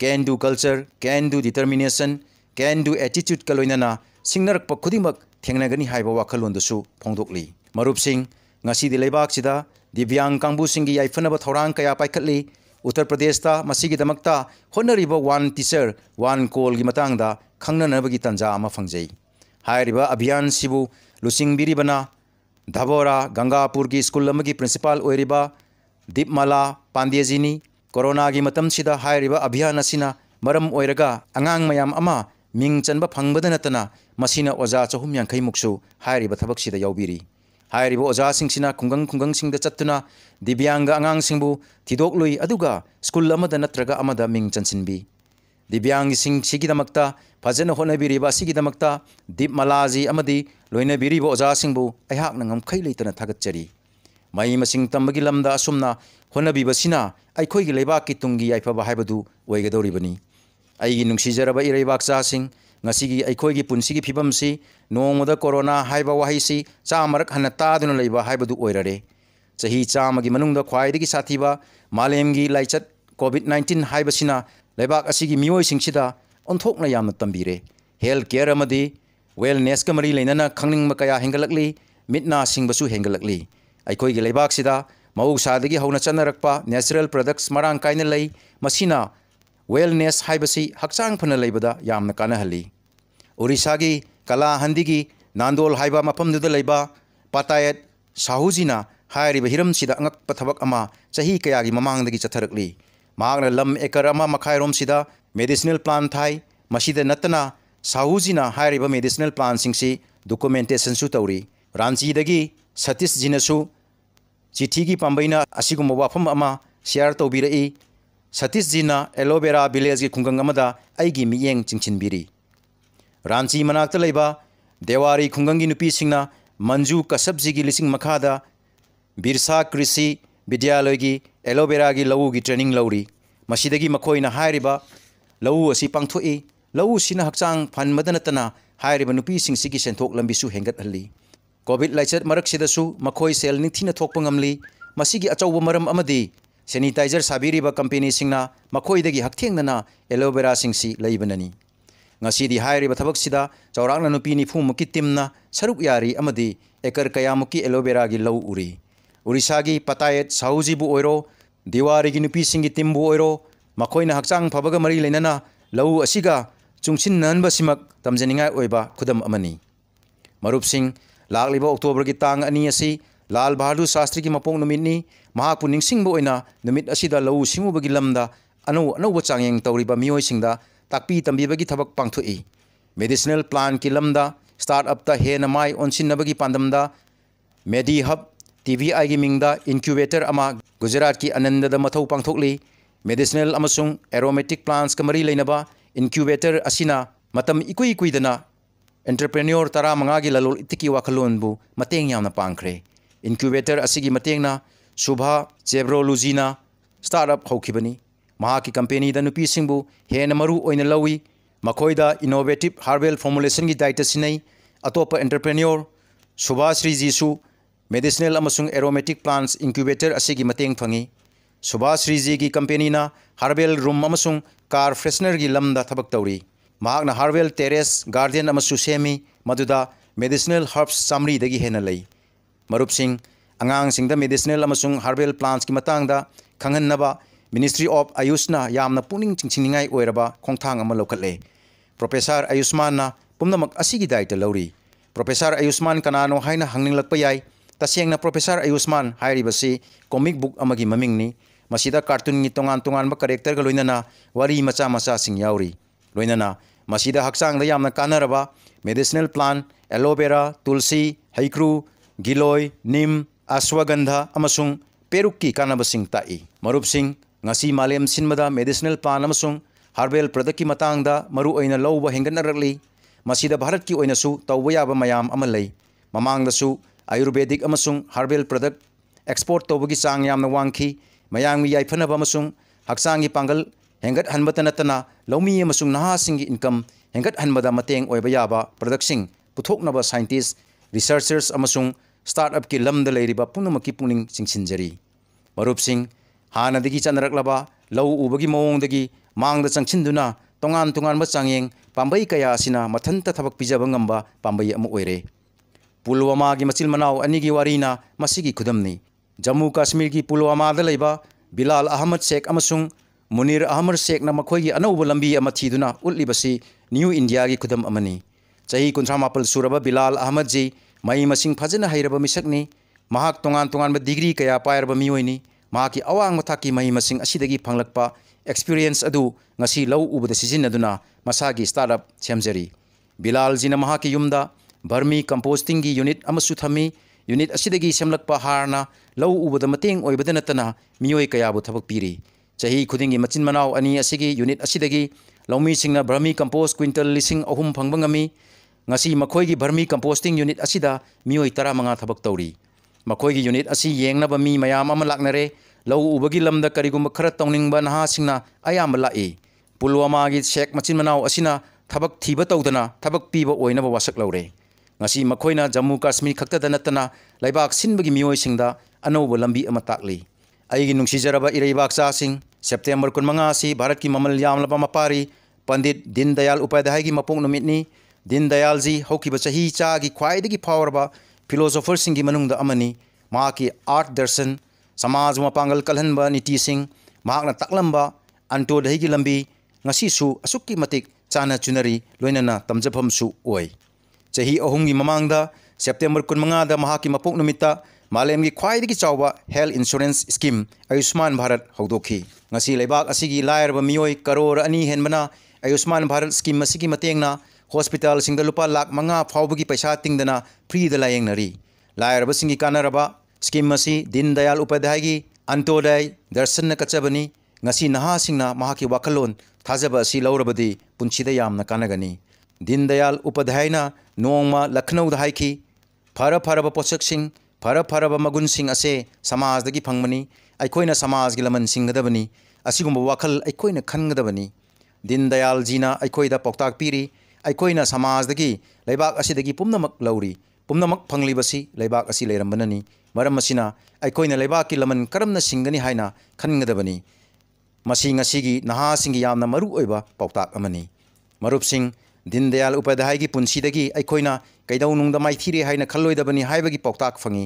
can do culture can do determination can do ꯑꯦꯇꯤꯆꯨꯗꯀ ꯂꯣꯏꯅꯅ ꯁꯤꯡꯅꯔꯛꯄ ꯈꯨꯗꯤꯡꯃꯛ ꯊꯦꯡꯅꯒꯅꯤ ꯍꯥꯏꯕ ꯋꯥꯈꯜꯂꯣꯟꯗꯨꯁꯨ ꯐꯣꯡꯗꯣꯛꯂꯤ ꯃꯔꯨꯞꯁꯤꯡ ꯉꯁꯤꯗꯤ ꯂꯩꯕꯥꯛꯁꯤꯗ ꯗꯤꯕ꯭ꯌꯥꯡ ꯀꯥꯡꯕꯨꯁꯤꯡꯒꯤ ꯌꯥꯏꯐꯅꯕ ꯊꯧꯔꯥꯡ ꯀꯌꯥ ꯄꯥꯏꯈꯠꯂꯤ ꯎꯇꯔ ꯄ꯭ꯔꯗꯦꯁꯇ ꯃꯁꯤꯒꯤꯗꯃꯛꯇ ꯍꯣꯠꯅꯔꯤꯕ ꯋꯥꯟ ꯇꯤꯆꯔ ꯋꯥꯟ ꯀꯣꯜꯒꯤ ꯃꯇꯥꯡꯗ ꯈꯪꯅꯅꯕꯒꯤ ꯇꯥꯟꯖꯥ ꯑꯃ ꯐꯪꯖꯩ ꯍꯥꯏꯔꯤꯕ ꯑꯚꯤꯌꯥꯟꯁꯤꯕꯨ ꯂꯨꯆꯤꯡꯕꯤꯔꯤꯕꯅ ꯙꯕꯣꯔꯥ ꯒꯪꯒꯥꯄꯨꯔꯒꯤ ꯁ꯭ꯀꯨꯜ ꯑꯃꯒꯤ ꯄ꯭ꯔꯤꯟꯁꯤꯄꯥꯜ ꯑꯣꯏꯔꯤꯕ ꯗꯤꯞꯃꯂꯥ ꯄꯥꯟꯗꯦꯖꯤꯅꯤ ꯀꯣꯔꯣꯅꯥꯒꯤ ꯃꯇꯝꯁꯤꯗ ꯍꯥꯏꯔꯤꯕ ꯑꯚꯤꯌꯥꯟ ꯑꯁꯤꯅ ꯃꯔꯝ ꯑꯣꯏꯔꯒ ꯑꯉꯥꯡ ꯃꯌꯥꯝ ꯑꯃ ming chanba phangbada natana masina oja chahum yang khai muksu hairi ba thabak sida yaubiri hairi ba oja sing sina kungang kungang sing da chatuna dibyanga angang sing bu thidok lui aduga school amada natraga amada ming chansin bi dibyang sing sigi da makta phajen hona biri ba sigi da makta dip malaji amadi loina biri ba oja sing bu aihak nangam khai leitana thagat chari mai masing tambagi lamda asumna hona bi basina aikhoi gi leba ki tungi aipa ba haibadu oigadori bani ꯑꯩꯒꯤ ꯅꯨꯡꯁꯤꯖꯔꯕ ꯏꯔꯩꯕꯥꯛꯆꯥꯁꯤꯡ ꯉꯁꯤꯒꯤ ꯑꯩꯈꯣꯏꯒꯤ ꯄꯨꯟꯁꯤꯒꯤ ꯐꯤꯕꯝꯁꯤ ꯅꯣꯡꯃꯗ corona ꯍꯥꯏꯕ ꯋꯥꯍꯩꯁꯤ ꯆꯥꯝꯃꯔꯛ ꯍꯟꯅ ꯇꯥꯗꯨꯅ ꯂꯩꯕ ꯍꯥꯏꯕꯗꯨ ꯑꯣꯏꯔꯔꯦ ꯆꯍꯤ ꯆꯥꯝꯃꯒꯤ ꯃꯅꯨꯡꯗ ꯈ꯭ꯋꯥꯏꯗꯒꯤ ꯁꯥꯊꯤꯕ ꯃꯥꯂꯦꯝꯒꯤ ꯂꯥꯏꯆꯠ ꯀꯣꯚꯤꯗ ꯅꯥꯏꯟꯇꯤꯟ ꯍꯥꯏꯕꯁꯤꯅ ꯂꯩꯕꯥꯛ ꯑꯁꯤꯒꯤ ꯃꯤꯑꯣꯏꯁꯤꯡꯁꯤꯗ ꯑꯣꯟꯊꯣꯛꯅ ꯌꯥꯝꯅ ꯇꯝꯕꯤꯔꯦ ꯍꯦꯜꯊ ꯀꯦꯌꯔ ꯑꯃꯗꯤ ꯋꯦꯜꯅꯦꯁꯀ ꯃꯔꯤ ꯂꯩꯅꯅ ꯈꯪꯅꯤꯡꯕ ꯀꯌꯥ ꯍꯦꯟꯒꯠꯂꯛꯂꯤ ꯃꯤꯠ ꯅꯥ ꯁꯤꯡꯕꯁꯨ ꯍꯦꯟꯒꯠꯂꯛꯂꯤ ꯑꯩꯈꯣꯏꯒꯤ ꯂꯩꯕꯥꯛꯁꯤꯗ ꯃꯍꯧꯁꯥꯗꯒꯤ ꯍꯧꯅ ꯆꯠꯅꯔꯛꯄ ꯅꯦꯆꯔꯦꯜ ꯄ꯭ꯔꯗꯛꯁ ꯃꯔꯥꯡ ꯀꯥꯏꯅ ꯂꯩ ꯃꯁꯤꯅ ꯋꯦꯜꯅꯦꯁ ꯍꯥꯏꯕꯁꯤ ꯍꯛꯆꯥꯡ ꯐꯅ ꯂꯩꯕꯗ ꯌꯥꯝꯅ ꯀꯥꯟꯅꯍꯜꯂꯤ ꯎꯔꯤꯁꯥꯒꯤ ꯀꯂꯥꯍꯟꯗꯤꯒꯤ ꯅꯥꯟꯗꯣꯜ ꯍꯥꯏꯕ ꯃꯐꯝꯗꯨꯗ ꯂꯩꯕ ꯄꯇꯥꯌꯠ ꯁꯥꯍꯨꯖꯤꯅ ꯍꯥꯏꯔꯤꯕ ꯍꯤꯔꯝꯁꯤꯗ ꯑꯉꯛꯄ ꯊꯕꯛ ꯑꯃ ꯆꯍꯤ ꯀꯌꯥꯒꯤ ꯃꯃꯥꯡꯗꯒꯤ ꯆꯠꯊꯔꯛꯂꯤ ꯃꯍꯥꯛꯅ ꯂꯝ ꯑꯦꯀꯔ ꯑꯃ ꯃꯈꯥꯏꯔꯣꯝꯁꯤꯗ ꯃꯦꯗꯤꯁꯤꯅꯦꯜ ꯄ꯭ꯂꯥꯟ ꯊꯥꯏ ꯃꯁꯤꯗ ꯅꯠꯇꯅ ꯁꯥꯍꯨꯖꯤꯅ ꯍꯥꯏꯔꯤꯕ ꯃꯦꯗꯤꯁꯤꯅꯦꯜ ꯄ꯭ꯂꯥꯟꯁꯤꯡꯁꯤ ꯗꯣꯀꯨꯃꯦꯟꯇꯦꯁꯟꯁꯨ ꯇꯧꯔꯤ ꯔꯥꯟꯆꯤꯗꯒꯤ ꯁꯇꯤꯁꯖꯤꯅꯁꯨ ꯆꯤꯊꯤꯒꯤ ꯄꯥꯝꯕꯩꯅ ꯑꯁꯤꯒꯨꯝꯕ ꯋꯥꯐꯝ ꯑꯃ ꯁꯤꯌꯥꯔ ꯇꯧꯕꯤꯔꯛꯏ सतीश जी ने एलोवेरा विलेज की खुगंग मियें चिंबी रांची मनाक्त देवारी खुगंगी मंजू कसब की लिसिंग मखाद बिरसा कृषि विद्यालय की एलोवेरा की लवू की ट्रेनिंग लौरी मसीदगी मखोइन हायरिब लवू असी फनमद नतना हायरिब सेंथोक लंबीसु कोविड लाइचत मरक सिदसु सेल निथिन थोकप ngamli masigi ꯁꯦꯅꯤꯇꯥꯏꯖꯔ ꯁꯥꯕꯤꯔꯤꯕ ꯀꯝꯄꯦꯅꯤꯁꯤꯡꯅ ꯃꯈꯣꯏꯗꯒꯤ ꯍꯛꯊꯦꯡꯅꯅ ꯑꯦꯂꯣꯕꯦꯔꯥꯁꯤꯡꯁꯤ ꯂꯩꯕꯅꯅꯤ ꯉꯁꯤꯗꯤ ꯍꯥꯏꯔꯤꯕ ꯊꯕꯛꯁꯤꯗ ꯆꯥꯎꯔꯥꯛꯅ ꯅꯨꯄꯤ ꯅꯤꯐꯨꯃꯨꯛꯀꯤ ꯇꯤꯝꯅ ꯁꯔꯨꯛ ꯌꯥꯔꯤ ꯑꯃꯗꯤ ꯑꯦꯀꯔ ꯀꯌꯥꯃꯨꯛꯀꯤ ꯑꯦꯂꯣꯕꯦꯔꯥꯒꯤ ꯂꯧ ꯎꯔꯤ ꯎꯔꯤꯁꯥꯒꯤ ꯄꯇꯥꯌꯠ ꯁꯥꯍꯨꯖꯤꯕꯨ ꯑꯣꯏꯔꯣ ꯗꯤꯋꯥꯔꯤꯒꯤ ꯅꯨꯄꯤꯁꯤꯡꯒꯤ ꯇꯤꯝꯕꯨ ꯑꯣꯏꯔꯣ ꯃꯈꯣꯏꯅ ꯍꯛꯆꯥꯡ ꯐꯕꯒ ꯃꯔꯤ ꯂꯩꯅꯅ ꯂꯧꯎ ꯑꯁꯤꯒ ꯆꯨꯡꯁꯤꯟꯅꯍꯟꯕꯁꯤꯃꯛ ꯇꯝꯖꯅꯤꯡꯉꯥꯏ ꯑꯣꯏꯕ ꯈꯨꯗꯝ ꯑꯃꯅꯤ ꯃꯔꯨꯞꯁꯤꯡ ꯂꯥꯛꯂꯤꯕ ꯑꯣꯛꯇꯣꯕꯔꯒꯤ ꯇꯥꯡ ꯑꯅꯤ ꯑꯁꯤ लाल बहादुर शास्त्री की मपोंग नुमितनी महाकु निंगसिंग की नुमित असिदा लउ सिंगुबगी लमदा अनौ अनौब चांगेंग तौरिबा मियोइसिंगदा ताकपी तंबिबगी थबक प्लान की लमदा स्टार्टअप ता हेन माई ओनसिनबगी पांदमदा मेडी हब टीवी आईगी मिंगदा इनक्यूबेटर अमा गुजरात की आनंददा मथौ पांगथोकली मेडिसिनल एरोमेटिक प्लांट्स का मरी लेनबा इनक्यूबेटर असिना मतम इकुई इकुई एंटरप्रेन्योर तरा मंगा की ललोल इतिकी वाखलोनबु मतेंग यामना इनक्यूबेटर मतें सुभा चेब्रोलुजीना स्टार्टअप महा की कंपेनी हेन मरुन लौी इनोवेटिव हार्बल फॉर्मुलेसन की दायित सिनई अटोप entrepreneur Subha Shreeji medicinal aromatic plants incubator मतें फी सुभा श्रीजी की company herbal room car freshener की लम तौरी herbal terrace garden semi medicinal herbs चामीद हेन लाई ꯃꯔꯨꯞꯁꯤꯡ ꯑꯉꯥꯡꯁꯤꯡꯗ ꯃꯦꯗꯤꯁꯤꯅꯦꯜ ꯑꯃꯁꯨꯡ ꯍꯔꯕꯦꯜ ꯄ꯭ꯂꯥꯟꯁꯀꯤ ꯃꯇꯥꯡꯗ ꯈꯪꯍꯟꯅꯕ ꯃꯤꯅꯤꯁꯇ꯭ꯔꯤ ꯑꯣꯐ ꯑꯌꯨꯁꯅ ꯌꯥꯝꯅ ꯄꯨꯛꯅꯤꯡ ꯆꯤꯡꯁꯤꯟꯅꯤꯡꯉꯥꯏ ꯑꯣꯏꯔꯕ ꯈꯣꯡꯊꯥꯡ ꯑꯃ ꯂꯧꯈꯠꯂꯦ ꯄ꯭ꯔꯣꯐꯦꯁꯥꯔ ꯑꯌꯨꯁꯃꯥꯟꯅ ꯄꯨꯝꯅꯃꯛ ꯑꯁꯤꯒꯤ ꯗꯥꯏꯇ ꯂꯧꯔꯤ ꯄ꯭ꯔꯣꯐꯦꯁꯥꯔ ꯑꯌꯨꯁꯃꯥꯟ ꯀꯅꯥꯅꯣ ꯍꯥꯏꯅ ꯍꯪꯅꯤꯡꯂꯛꯄ ꯌꯥꯏ ꯇꯁꯦꯡꯅ ꯄ꯭ꯔꯣꯐꯦꯁꯥꯔ ꯑꯌꯨꯁꯃꯥꯟ ꯍꯥꯏꯔꯤꯕꯁꯤ ꯀꯣꯃꯤꯛ ꯕꯨꯛ ꯑꯃꯒꯤ ꯃꯃꯤꯡꯅꯤ ꯃꯁꯤꯗ ꯀꯥꯔꯇꯨꯟꯒꯤ ꯇꯣꯉꯥꯟ ꯇꯣꯉꯥꯟꯕ ꯀꯔꯦꯛꯇꯔꯒ ꯂꯣꯏꯅꯅ ꯋꯥꯔꯤ ꯃꯆꯥ ꯃꯆꯥꯁꯤꯡ ꯌꯥꯎꯔꯤ ꯂꯣꯏꯅꯅ ꯃꯁꯤꯗ ꯍꯛꯆꯥꯡꯗ ꯌꯥꯝꯅ ꯀꯥꯟꯅꯔꯕ ꯃꯦꯗꯤꯁꯤꯅꯦꯜ ꯄ꯭ꯂꯥꯟ ꯑꯦꯂꯣꯕꯦꯔꯥ ꯇꯨꯜꯁꯤ ꯍꯩꯀ꯭ꯔꯨ गिलोय निम अश्वगंधा पेरुक की कानबसिंग ताई मरुपसिंग नसी मालेम सिनमदा पान हर्बल प्रोडक्ट की मांग मरुओं लौब हेंगनरली भारत की तब मैम ममांग आयुर्वेदिक हर्बल प्रोडक्ट एक्सपोर्ट तब की चांग वाखी मैंग हक्चांग पागल हेंगत हनबना लौमी नहा इनकम हेंगत हनबद पुथोक्नब साइंटिस्ट ꯔꯤꯁꯔꯆꯔꯁ ꯑꯃꯁꯨꯡ ꯁ꯭ꯇꯥꯔꯠ ꯑꯞꯀꯤ ꯂꯝꯗ ꯂꯩꯔꯤꯕ ꯄꯨꯝꯅꯃꯛꯀꯤ ꯄꯨꯛꯅꯤꯡ ꯆꯤꯡꯁꯤꯟꯖꯔꯤ ꯃꯔꯨꯞꯁꯤꯡ ꯍꯥꯟꯅꯗꯒꯤ ꯆꯠꯅꯔꯛꯂꯕ ꯂꯧ ꯎꯕꯒꯤ ꯃꯑꯣꯡꯗꯒꯤ ꯃꯥꯡꯗ ꯆꯪꯁꯤꯟꯗꯨꯅ ꯇꯣꯉꯥꯟ ꯇꯣꯉꯥꯟꯕ ꯆꯥꯡꯌꯦꯡ ꯄꯥꯝꯕꯩ ꯀꯌꯥ ꯑꯁꯤꯅ ꯃꯊꯟꯇ ꯊꯕꯛ ꯄꯤꯖꯕ ꯉꯝꯕ ꯄꯥꯝꯕꯩ ꯑꯃ ꯑꯣꯏꯔꯦ ꯄꯨꯜꯋꯥꯃꯥꯒꯤ ꯃꯆꯤꯜ ꯃꯅꯥꯎ ꯑꯅꯤꯒꯤ ꯋꯥꯔꯤꯅ ꯃꯁꯤꯒꯤ ꯈꯨꯗꯝꯅꯤ ꯖꯃꯨ ꯀꯥꯁꯃꯤꯔꯒꯤ ꯄꯨꯜꯋꯥꯃꯥꯗ ꯂꯩꯕ ꯕꯤꯂꯥꯜ ꯑꯍꯃꯗ ꯁꯦꯛ ꯑꯃꯁꯨꯡ ꯃꯨꯅꯤꯔ ꯑꯍꯃꯗ ꯁꯦꯛꯅ ꯃꯈꯣꯏꯒꯤ ꯑꯅꯧꯕ ꯂꯝꯕꯤ ꯑꯃ ꯊꯤꯗꯨꯅ ꯎꯠꯂꯤꯕꯁꯤ ꯅ꯭ꯌꯨ ꯏꯟꯗꯤꯌꯥꯒꯤ ꯈꯨꯗꯝ ꯑꯃꯅꯤ चाही कुंथ्रामापल सूरब बिलाल अहमद जी मई मसिंग फजन हैरब मिसकनी महाक डिग्री क्या पाब मई की अवांग मथा की मई मसिंग फंगल्प एक्सपीरियंस अदी लौ उबदीजन मसा की स्टार्टअप सेमजरी बिलाल जी ने यू भरमी कंपोस्टिंग यूनीट थमी यूनीट सेमल्प हाँ लौ उबद नई क्या पीरी चाही खुद की मचिन मना अनी यूनीट लौमी सिंह भ्रमी कंपोस्ट क्विंटल लिंग अहम फंगी ngasi makhoi gi vermi composting unit असिदा मियोय 15 थबक तौरी मखोई की यूनिट असी येंगनब मी मयाम अम लाकनरे लौ उबगी लमद करिगुम खर तौनिंगब नहा सिंगना अयाम लाइ पुलवामा की शेक मचिन मनाव असिना थबक थीब तौदना थबक पीब ओइनब वासक लौरे ngasi makhoina jammu kashmir khakta da natana laibak sinbagi miyoi singda anoba lambi ama takli aigi nungsi jaraba ireibak cha sing september kun manga si bharat ki mamal yamlaba mapari pandit din dayal upadhyay gi mapong numitni दिन दयाल जी चही चा की ख्वाद की फाव philosopher की art दर्शन समाज मपांगल कल नीति सिंह तकलब अंटोदय की लंबी अचुक चा चुनरी लोनना तमजफमसू चही अहम की ममांग सेप्टेम्बर कन्मंगा की मपोक मालेम की ख्वाद की चाव health insurance scheme Ayushman Bharat होदी लेबाक लाइब मोय करोड़ अनी हेबना आयुष्मान भारत स्कीम की मतना ꯍꯣꯁꯄꯤꯇꯥꯜꯁꯤꯡꯗ ꯂꯨꯄꯥ ꯂꯥꯈ ꯃꯉꯥ ꯐꯥꯎꯕꯒꯤ ꯄꯩꯁꯥ ꯇꯤꯡꯗꯅ ꯐ꯭ꯔꯤꯗ ꯂꯥꯌꯦꯡꯅꯔꯤ ꯂꯥꯏꯔꯕꯁꯤꯡꯒꯤ ꯀꯥꯟꯅꯔꯕ ꯁ꯭ꯀꯤꯝ ꯑꯁꯤ ꯗꯤꯟ ꯗꯌꯥꯜ ꯎꯄꯥꯙ꯭ꯌꯥꯏꯒꯤ ꯑꯟꯇꯣꯗꯌ ꯗꯔꯁꯟꯅ ꯀꯠꯆꯕꯅꯤ ꯉꯁꯤ ꯅꯍꯥꯁꯤꯡꯅ ꯃꯍꯥꯛꯀꯤ ꯋꯥꯈꯜꯂꯣꯟ ꯊꯥꯖꯕ ꯑꯁꯤ ꯂꯧꯔꯕꯗꯤ ꯄꯨꯟꯁꯤꯗ ꯌꯥꯝꯅ ꯀꯥꯟꯅꯒꯅꯤ ꯗꯤꯟ ꯗꯌꯥꯜ ꯎꯄꯥꯙ꯭ꯌꯥꯏꯅ ꯅꯣꯡꯃ ꯂꯈꯅꯧꯗ ꯍꯥꯏꯈꯤ ꯐꯔ ꯐꯔꯕ ꯄꯣꯠꯁꯛꯁꯤꯡ ꯐꯔ ꯐꯔꯕ ꯃꯒꯨꯟꯁꯤꯡ ꯑꯁꯦ ꯁꯃꯥꯖꯗꯒꯤ ꯐꯪꯕꯅꯤ ꯑꯩꯈꯣꯏꯅ ꯁꯃꯥꯖꯒꯤ ꯂꯃꯟ ꯁꯤꯡꯒꯗꯕꯅꯤ ꯑꯁꯤꯒꯨꯝꯕ ꯋꯥꯈꯜ ꯑꯩꯈꯣꯏꯅ ꯈꯟꯒꯗꯕꯅꯤ ꯗꯤꯟ ꯗꯌꯥꯜꯖꯤꯅ ꯑꯩꯈꯣꯏꯗ ꯄꯥꯎꯇꯥꯛ ꯄꯤꯔꯤ ꯑꯩꯈꯣꯏꯅ ꯁꯃꯥꯖꯗꯒꯤ ꯂꯩꯕꯥꯛ ꯑꯁꯤꯗꯒꯤ ꯄꯨꯝꯅꯃꯛ ꯂꯧꯔꯤ ꯄꯨꯝꯅꯃꯛ ꯐꯪꯂꯤꯕꯁꯤ ꯂꯩꯕꯥꯛ ꯑꯁꯤ ꯂꯩꯔꯝꯕꯅꯅꯤ ꯃꯔꯝ ꯑꯁꯤꯅ ꯑꯩꯈꯣꯏꯅ ꯂꯩꯕꯥꯛꯀꯤ ꯂꯃꯟ ꯀꯔꯝꯅ ꯁꯤꯡꯒꯅꯤ ꯍꯥꯏꯅ ꯈꯟꯒꯗꯕꯅꯤ ꯃꯁꯤ ꯉꯁꯤꯒꯤ ꯅꯍꯥꯁꯤꯡꯒꯤ ꯌꯥꯝꯅ ꯃꯔꯨꯑꯣꯏꯕ ꯄꯥꯎꯇꯥꯛ ꯑꯃꯅꯤ ꯃꯔꯨꯞꯁꯤꯡ ꯗꯤꯟꯗꯌꯥꯜ ꯎꯄꯥꯙ꯭ꯌꯥꯏꯒꯤ ꯄꯨꯟꯁꯤꯗꯒꯤ ꯑꯩꯈꯣꯏꯅ ꯀꯩꯗꯧꯅꯨꯡꯗ ꯃꯥꯏꯊꯤꯔꯦ ꯍꯥꯏꯅ ꯈꯜꯂꯣꯏꯗꯕꯅꯤ ꯍꯥꯏꯕꯒꯤ ꯄꯥꯎꯇꯥꯛ ꯐꯪꯏ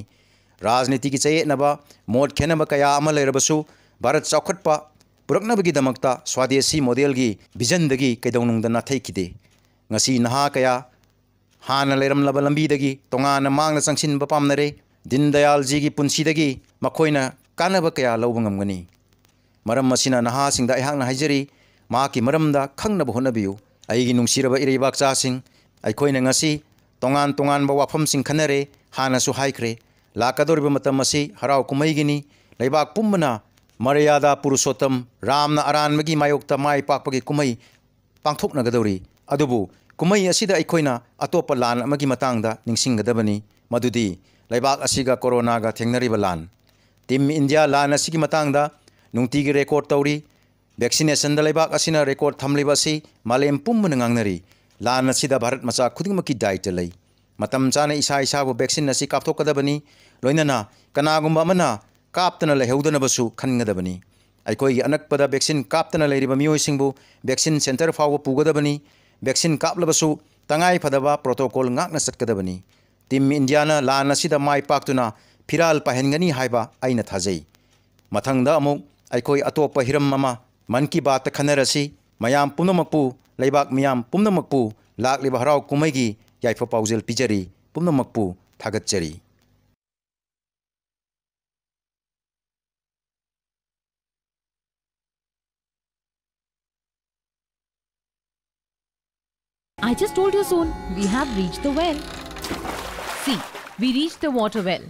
ꯔꯥꯖꯅꯤꯇꯤꯒꯤ ꯆꯌꯦꯠꯅꯕ ꯃꯣꯠ ꯈꯦꯠꯅꯕ ꯀꯌꯥ ꯑꯃ ꯂꯩꯔꯕꯁꯨ ꯚꯥꯔꯠ ꯆꯥꯎꯈꯠꯄ ꯄꯨꯔꯛꯅꯕꯒꯤꯗꯃꯛꯇ ꯁ꯭ꯋꯥꯗꯦꯁꯤ ꯃꯣꯗꯦꯜꯒꯤ ꯚꯤꯖꯟꯗꯒꯤ ꯀꯩꯗꯧꯅꯨꯡꯗ ꯅꯥꯊꯩꯈꯤꯗꯦ ꯉꯁꯤ ꯅꯍꯥ ꯀꯌꯥ ꯍꯥꯟꯅ ꯂꯩꯔꯝꯂꯕ ꯂꯝꯕꯤꯗꯒꯤ ꯇꯣꯉꯥꯟꯅ ꯃꯥꯡꯅ ꯆꯪꯁꯤꯟꯕ ꯄꯥꯝꯅꯔꯦ ꯗꯤꯟ ꯗꯌꯥꯜꯖꯤꯒꯤ ꯄꯨꯟꯁꯤꯗꯒꯤ ꯃꯈꯣꯏꯅ ꯀꯥꯟꯅꯕ ꯀꯌꯥ ꯂꯧꯕ ꯉꯝꯒꯅꯤ ꯃꯔꯝ ꯑꯁꯤꯅ ꯅꯍꯥꯁꯤꯡꯗ ꯑꯩꯍꯥꯛꯅ ꯍꯥꯏꯖꯔꯤ ꯃꯍꯥꯛꯀꯤ ꯃꯔꯝꯗ ꯈꯪꯅꯕ ꯍꯣꯠꯅꯕꯤꯌꯨ ꯑꯩꯒꯤ ꯅꯨꯡꯁꯤꯔꯕ ꯏꯔꯩꯕꯥꯛꯆꯥꯁꯤꯡ ꯑꯩꯈꯣꯏꯅ ꯉꯁꯤ ꯇꯣꯉꯥꯟ ꯇꯣꯉꯥꯟꯕ ꯋꯥꯐꯝꯁꯤꯡ ꯈꯟꯅꯔꯦ ꯍꯥꯟꯅꯁꯨ ꯍꯥꯏꯈ꯭ꯔꯦ ꯂꯥꯛꯀꯗꯧꯔꯤꯕ ꯃꯇꯝ ꯑꯁꯤ ꯍꯔꯥꯎ ꯀꯨꯝꯍꯩꯒꯤꯅꯤ ꯂꯩꯕꯥꯛ ꯄꯨꯝꯕꯅ ꯃꯔꯌꯥꯗꯥ ꯄꯨꯔꯨꯁꯣꯠꯇꯝ ꯔꯥꯝꯅ ꯑꯔꯥꯟꯕꯒꯤ ꯃꯥꯌꯣꯛꯇ ꯃꯥꯏ ꯄꯥꯛꯄꯒꯤ ꯀꯨꯝꯍꯩ ꯄꯥꯡꯊꯣꯛꯅꯒꯗꯧꯔꯤ ꯑꯗꯨꯕꯨ ꯀꯨꯝꯍꯩ ꯑꯁꯤꯗ ꯑꯩꯈꯣꯏꯅ ꯑꯇꯣꯞꯄ ꯂꯥꯟ ꯑꯃꯒꯤ ꯃꯇꯥꯡꯗ ꯅꯤꯡꯁꯤꯡꯒꯗꯕꯅꯤ ꯃꯗꯨꯗꯤ ꯂꯩꯕꯥꯛ ꯑꯁꯤꯒ ꯀꯣꯔꯣꯅꯥꯒ ꯊꯦꯡꯅꯔꯤꯕ ꯂꯥꯟ ꯇꯤꯝ ꯏꯟꯗꯤꯌꯥ ꯂꯥꯟ ꯑꯁꯤꯒꯤ ꯃꯇꯥꯡꯗ ꯅꯨꯡꯇꯤꯒꯤ ꯔꯦꯀꯣꯔꯠ ꯇꯧꯔꯤ ꯚꯦꯛꯁꯤꯅꯦꯁꯟꯗ ꯂꯩꯕꯥꯛ ꯑꯁꯤꯅ ꯔꯦꯀꯣꯔꯠ ꯊꯝꯂꯤꯕ ꯑꯁꯤ ꯃꯥꯂꯦꯝ ꯄꯨꯝꯕꯅ ꯉꯥꯡꯅꯔꯤ ꯂꯥꯟ ꯑꯁꯤꯗ ꯚꯥꯔꯠ ꯃꯆꯥ ꯈꯨꯗꯤꯡꯃꯛꯀꯤ ꯗꯥꯏꯇ ꯂꯩ ꯃꯇꯝ ꯆꯥꯅ ꯏꯁꯥ ꯏꯁꯥꯕꯨ ꯚꯦꯛꯁꯤꯟ ꯑꯁꯤ ꯀꯥꯞꯊꯣꯛꯀꯗꯕꯅꯤ ꯂꯣꯏꯅꯅ ꯀꯅꯥꯒꯨꯝꯕ ꯑꯃꯅ ꯀꯥꯞꯇꯅ ꯂꯩꯍꯧꯗꯅꯕꯁꯨ ꯈꯟꯒꯗꯕꯅꯤ ꯑꯩꯈꯣꯏꯒꯤ ꯑꯅꯛꯄꯗ ꯚꯦꯛꯁꯤꯟ ꯀꯥꯞꯇꯅ ꯂꯩꯔꯤꯕ ꯃꯤꯑꯣꯏꯁꯤꯡꯕꯨ ꯚꯦꯛꯁꯤꯟ ꯁꯦꯟꯇꯔ ꯐꯥꯎꯕ ꯄꯨꯒꯗꯕꯅꯤ वैक्सीन कापलबसु तंगाई फदबा protocol ngakna satkadabani team India ना लान असिदा माय पाक्तुना फिराल पहनगनी हाइबा आइना थाजै मथंगदा अमुक ꯑꯩꯈꯣꯏ ꯑꯇꯣꯞꯄ ꯍꯤꯔꯝ ꯑꯃ ꯃꯟ ꯀꯤ ꯕꯥꯠꯇ ꯈꯟꯅꯔꯁꯤ ꯃꯌꯥꯝ ꯄꯨꯝꯅꯃꯛꯄꯨ ꯂꯩꯕꯥꯛ ꯃꯤꯌꯥꯝ ꯄꯨꯝꯅꯃꯛꯄꯨ ꯂꯥꯛꯂꯤꯕ ꯍꯔꯥꯎ ꯀꯨꯝꯍꯩꯒꯤ ꯌꯥꯏꯐ ꯄꯥꯎꯖꯦꯜ ꯄꯤꯖꯔꯤ ꯄꯨꯝꯅꯃꯛꯄꯨ ꯊꯥꯒꯠꯆꯔꯤ just told you soon. We have reached the well. See, we reached the water well.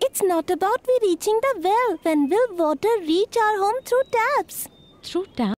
It's not about we reaching the well. When will water reach our home through taps? Through taps?